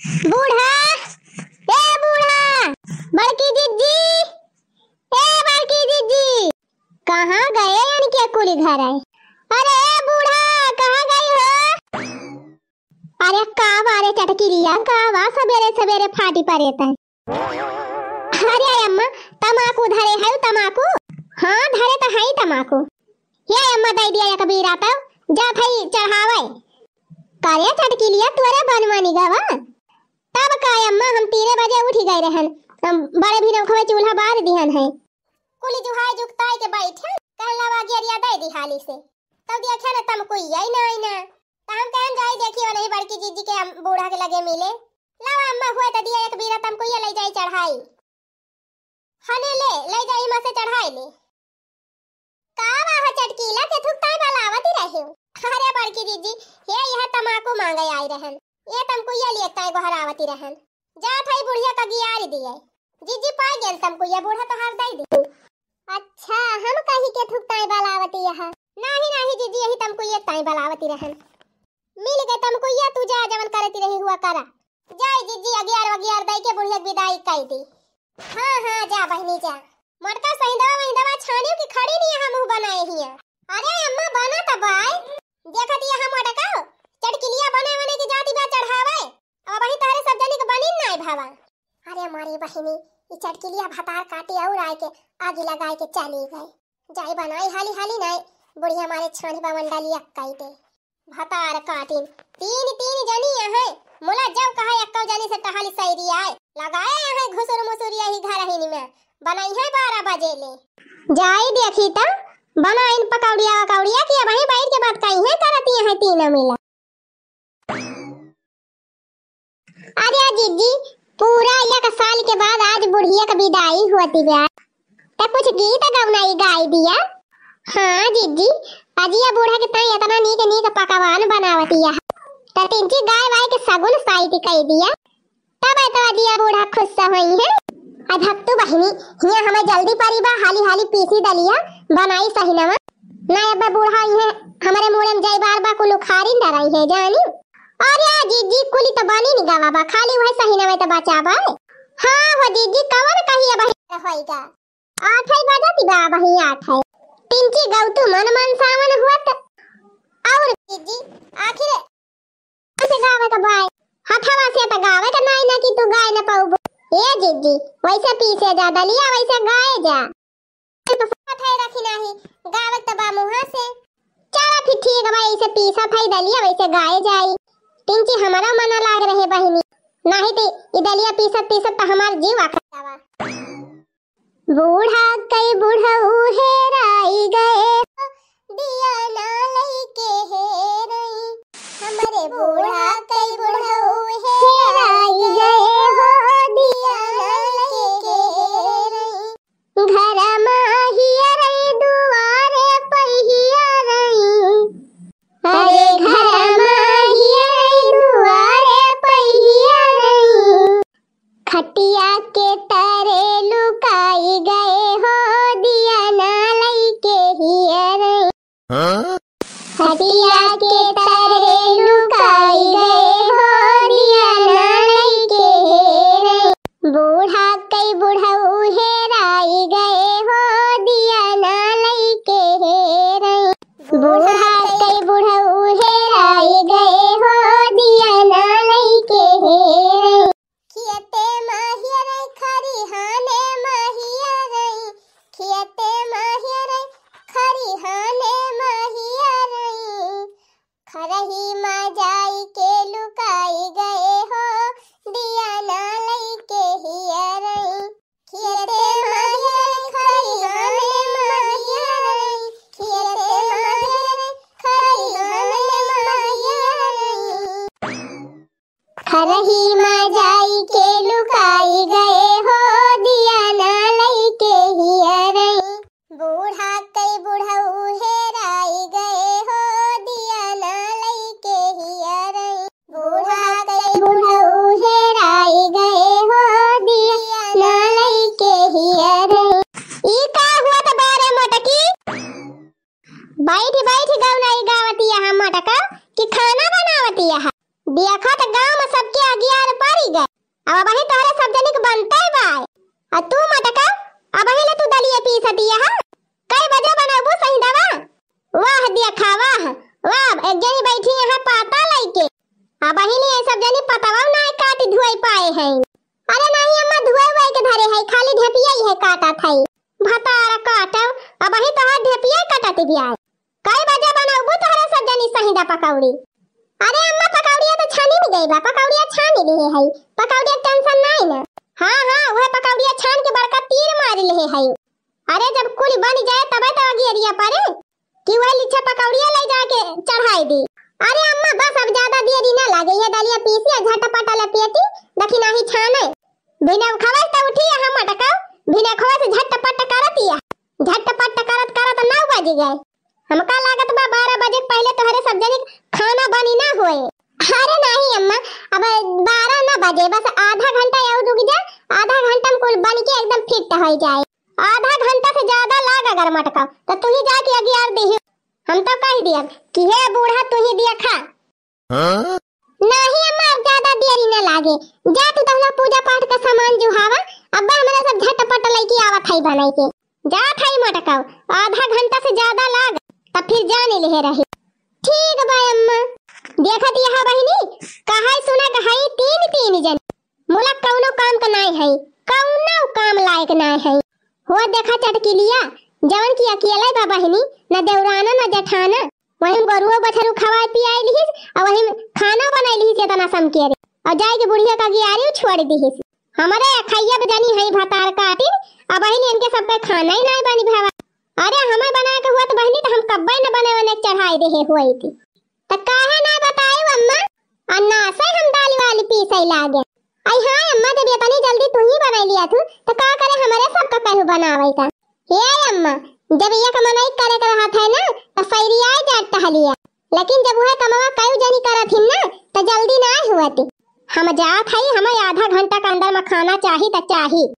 बूढ़ा ए बूढ़ा बड़की जीजी ए बड़की जीजी कहाँ गए यानी क्या कुली घर आए अरे बूढ़ा कहाँ गई हो अरे का वारे चटकी लिया का वा सवेरे सवेरे फाटी पड़ेता है अरे अम्मा तमाकू धरे है तमाकू हाँ धरे तो है तमाकू ये अम्मा दई दिया कबीर आता तो, जा भाई चढ़ावे करे चटकी लिया तुअरे बनवानी गवा तब का अम्मा हम तीरे बजे उठ गए रहन हम बड़े भी रखवे चूल्हा बार दिहन है कुली जुहाई जुकताई के बैठे कहला बागी अरिया दे दी हाली से तब तो देखा ना तम कोई आई ना आई ना तो हम कहन जाए देखी वनही बड़की जीजी के हम बूढ़ा के लगे मिले लावा अम्मा हुए त तो दिया एक बीरा तम कोई ले जाई चढ़ाई हने ले ले जाई मां से चढ़ाई ले कावा ह चटकीला के थुकताई बलावती आवत ही रहे अरे बड़की जीजी ये यह तमाकू मांगे आई रहन ये ये लेता है गोहरावती रहन जा भाई बुढ़िया का गियारी दिए जी जी पाई गेल ये बूढ़ा तो हर दई दी अच्छा हम कही के ठुकता है बलावती यहां नहीं नहीं जी जी यही ये ताई बलावती रहन मिल गए ये तू जा जवन करती रही हुआ करा जाई जी अगियार वगियार दई के बुढ़िया विदाई कह दी हां हां जा बहनी जा मरता सही दवा वही दवा छानियो की खड़ी नहीं यहां मुंह बनाए हिया अरे अम्मा बना तो भाई देखत यहां मोटका बहिनी ई चटकिलिया भतार काटे और आए के आगे लगाए के चली गए जाए बनाई हाली हाली नहीं बुढ़िया मारे छानी बा मंडली अक्काई दे भतार काटिन तीन तीन जनी है मोला जब कहा अक्का जाने से तहाली सही दिया है लगाए है घुसुर मुसुरिया ही घर हिनी में बनाई है 12 बजे ले जाए देखी त इन पकौड़िया कौड़िया की वहीं बैठ के बात कही है करती है तीनों मिला अरे जीजी पूरा एक साल के बाद आज बुढ़िया का विदाई हुआ थी यार तो कुछ गीत गवनाई गाई दिया हाँ जीजी अजिया बूढ़ा के ताई इतना नीक नीक पकवान बनावती है तो तीन जी गाय वाय के सगुन साई साइट कह दिया तब तो अजिया बूढ़ा खुश सा हुई है अधक्तु बहनी हिया हमें जल्दी परिबा हाली हाली पीसी दलिया बनाई सही नवा ना अब बूढ़ा ही है हमारे मुड़े में जई बार बा कुलु खारी डराई है जानी अरे दीदी कुली त तो बनी नि गावा खाली वही सही नवे त तो बचाबा हां हाँ, वो दीदी कवर कहिए बहि होइगा आठई बजती बा बहि आठई पिंची गौतु मन मन सावन हुआ हुत और दीदी आखिर से गावे त भाई हथवा से त तो गावे त नाई ना कि तू गाय ना पाऊ ए दीदी वैसे पीसे ज्यादा लिया वैसे गाए जा तो साथ है रखी नहीं गावे त बा मुहा से चला फिर ठीक भाई ऐसे पीसा फायदा लिया वैसे गाए जाई पिंकी हमारा मना लाग रहे बहिनी नाही ते इदलिया पीसत पीसत हमार जीव आकर जावा बूढ़ा कई बूढ़ा उहे राई गए दिया ना लई के हे रई हमारे बूढ़ा कई बूढ़ा उहे राई गए 好地呀地。हरही मजाई के लुकाई पैसा दिया हम कई बजे बनाबू सही दवा वाह दिया खावा वाह एक जनी बैठी यहां पाता लेके अब ही नहीं सब जनी पतावा ना काट धुआई पाए हैं अरे नहीं अम्मा धुआई वाई के धरे है खाली ढेपियाई है काटा थाई भतारा काटव अब ही तोहार ढेपिया काटत बिया कई बजे बनाबू तोरे सब जनी सही दा पकौड़ी अरे अम्मा पकौड़िया तो छानी नहीं गई बा पकौड़िया छानी लिए है पकौड़िया टेंशन नहीं ना हां हां वह पकौड़िया छान के बड़का तीर मार लिए है अरे जब कुल बन जाए तब तो आगे एरिया पर कि वह लिच्छा पकौड़िया ले जाके चढ़ाई दी अरे अम्मा बस अब ज्यादा देरी ना लागे ये दलिया पीसी और झटपट लपेटी दखी नाही छाने बिना खवे त उठी हम अटकाओ बिना खवे से झटपट करत या झटपट करत करत नौ बज गए हमका लागत बा 12 बजे पहले तोहरे सब जने खाना बनी ना होए अरे नहीं अम्मा अब 12 ना बजे बस आधा घंटा और रुक जा आधा घंटा में कुल बन के एकदम फिट हो जाए आधा घंटा से ज्यादा लाग अगर मटका तो तू ही जाके अगियार दे हम तो कह दिया कि हे बूढ़ा तू ही दिया खा हां नहीं अम्मा अब ज्यादा देरी ना लागे जा तू दहला तो पूजा पाठ का सामान जुहावा अब हमरा सब झटपट लइकी आवत हई बनाई के जा खाई मटकाओ आधा घंटा से ज्यादा लाग तब फिर जाने ले रही ठीक बा अम्मा देखत यह बहिनी कहाई सुना कहाई तीन तीन जन मोला कौनो काम का नाई है कौनो काम लायक नाई है हो देखा चटकिलिया जवन की अकेला बा हनी न देवराना न जठाना वही गरुओ बछरू खवाए पियाई लिहिस और वही खाना बनाए लिहिस तना सम के रे और जाय के बुढ़िया का गियारी छोड़ दिहिस हमरे खैया बजानी है भतार का आतिर अब बहनी इनके सब पे खाना ही नहीं बनी भावा अरे हमें बनाए के हुआ तो बहनी तो हम कब्बे न बने बने चढ़ाई देहे हुई थी तो काहे ना बताए अम्मा अन्ना से हम दाल वाली पीसई लागे आई हां अम्मा ते ने जल्दी तू ही बना लिया तू तो का करे हमारे सब का बना आवे का हे अम्मा जब ये कमाई करे कर रहा था ना तो फैरी फैरिया जात टहलिया लेकिन जब वह कमावा कयो जानी करा हिन ना तो जल्दी ना हुआती हम जा खाई हमें आधा घंटा के अंदर में खाना चाहिए तो चाहिए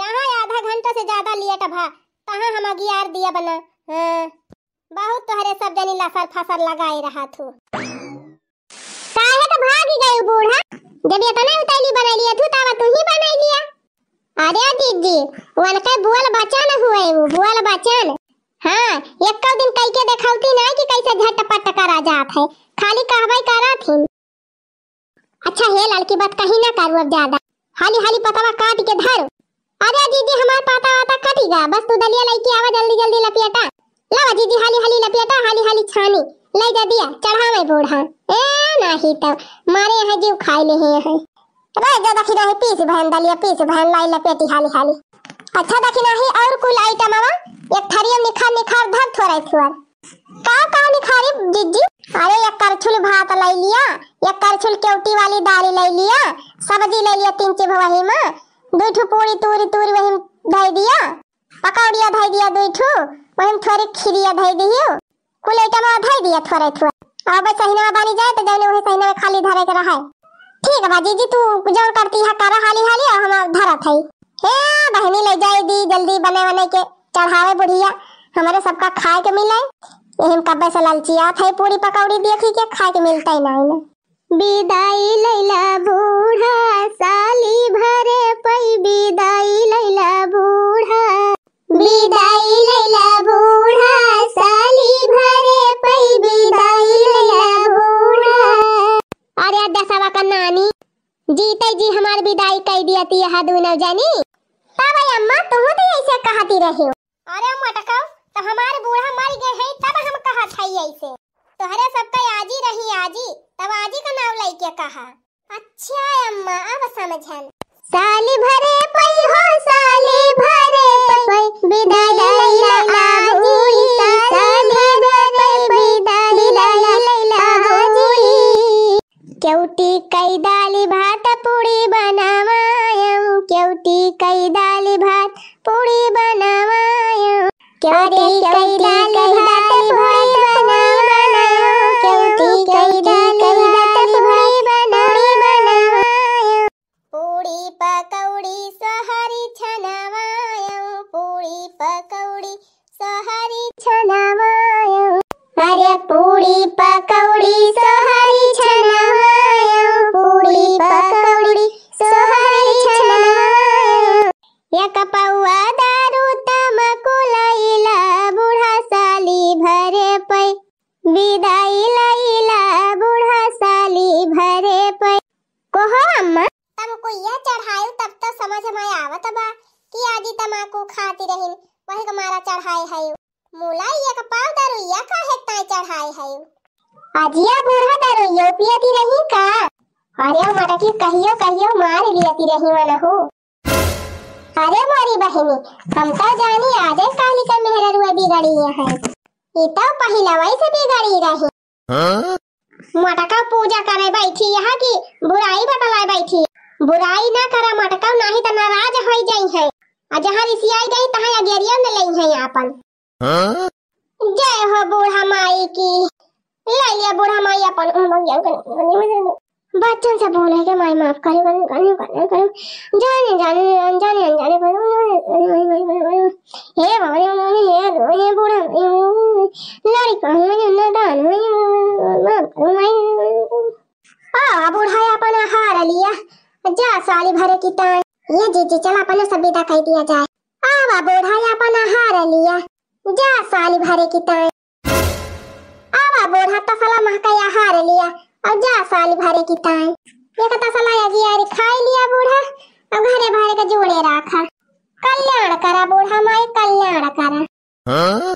जहाँ आधा घंटा से ज्यादा लिया टभा तहां हम अगियार दिया बना हां बहुत तोहरे सब जानी लफर फसर लगाए रहा थू काहे तो भागी गयो बूढ़ा जब ये तना उताली बना लिया तू तावा तू ही बनाई लिया अरे दीदी वनका बुआल न हुए वो बुआल बचान हां एक का दिन कई के देखाउती ना कि कैसे झटपट करा जात है खाली कहबाई करा थी अच्छा हे लड़की बात कहीं ना करू अब ज्यादा हाली हाली पतावा काट के धर अरे दीदी हमार पाता आता कटी गया बस तू दलिया लेके आवा जल्दी जल्दी लपेटा लावा दीदी हाली हाली लपेटा हाली हाली छानी ले जा दिया चढ़ा मैं बूढ़ा ए नहीं तो मारे यहाँ जीव खाई ले है रे जा दखी नहीं पीस बहन दलिया पीस बहन लाई लपेटी हाली हाली अच्छा दखी नहीं और कुल आइटम आवा एक थरिया निखार निखार धर थोड़ा थोड़ा का का निखारी जिज्जी अरे एक करछुल भात लाई लिया एक करछुल केवटी वाली दाल लाई लिया सब्जी ले लिया तीन चीज वही में दो ठू पूरी तूरी तूरी वही धई दिया पकौड़िया धई दिया दो ठू वही थोड़ी खीरिया धई दियो कुल आइटम आ धर दिया थोड़े थोड़ा अब सहीना बानी जाए तो जाने वही सहीना में खाली धरे के रहा ठीक है बा जी तू जोर करती है कर हाली हाली और हम धरा है हे बहनी ले जाए दी जल्दी बने बने के चढ़ावे बुढ़िया हमारे सबका खाए के मिले एहम कब से लालची आत है पूरी पकौड़ी देखी के खाए के मिलता ही ना विदाई लैला बो जादू न जाने पावई अम्मा तुम तो ऐसे कहती रही हो अरे अम्मा मटकाओ तो हमारे बूढ़ा मर गए हैं तब हम कहा था ऐसे तोहरे का आजी रही आजी तब आजी का नाम लेके कहा अच्छा अम्मा अब समझन કેવટી કઈ દાલી ભાત પૂરી બનાવાયમ કેવટી કઈ દાલી ભાત પૂરી બનાવાયમ કેવટી કઈ દાલી कि कहियो कहियो मार गिरती रही मन हो अरे मारी बहनी हम तो जानी आज काली का मेहरा रुआ बिगड़ी है ये तो पहला वही से बिगड़ी रही हाँ? मटका पूजा करे बैठी यहाँ की बुराई बतलाए बैठी बुराई ना करा मटका ना ही तो नाराज हो जाई है और ऋषि आई गई तहाँ अगेरिया में लई है आपन हाँ? जय हो बूढ़ा माई की ले लिया बूढ़ा माई अपन नहीं बच्चन से बोले के माय माफ करे बन करे करे करे जाने जाने जाने जाने करे हे वाले उन्होंने ये ये बोला लड़ी का मैंने नदान माफ करो माई आ बुढ़ाई अपन हार लिया जा साली भरे की तान ये जी जी चल अपन सब बेटा कह दिया जाए आ बुढ़ाई अपन हार लिया जा साली भरे की तान आ बुढ़ा तो साला महका का हार लिया अब जा साली भरे की ताई ये कता सलाया जी यार खाई लिया बूढ़ा अब घरे भरे का जोड़े राखा कल्याण करा बूढ़ा माई कल्याण करा हाँ?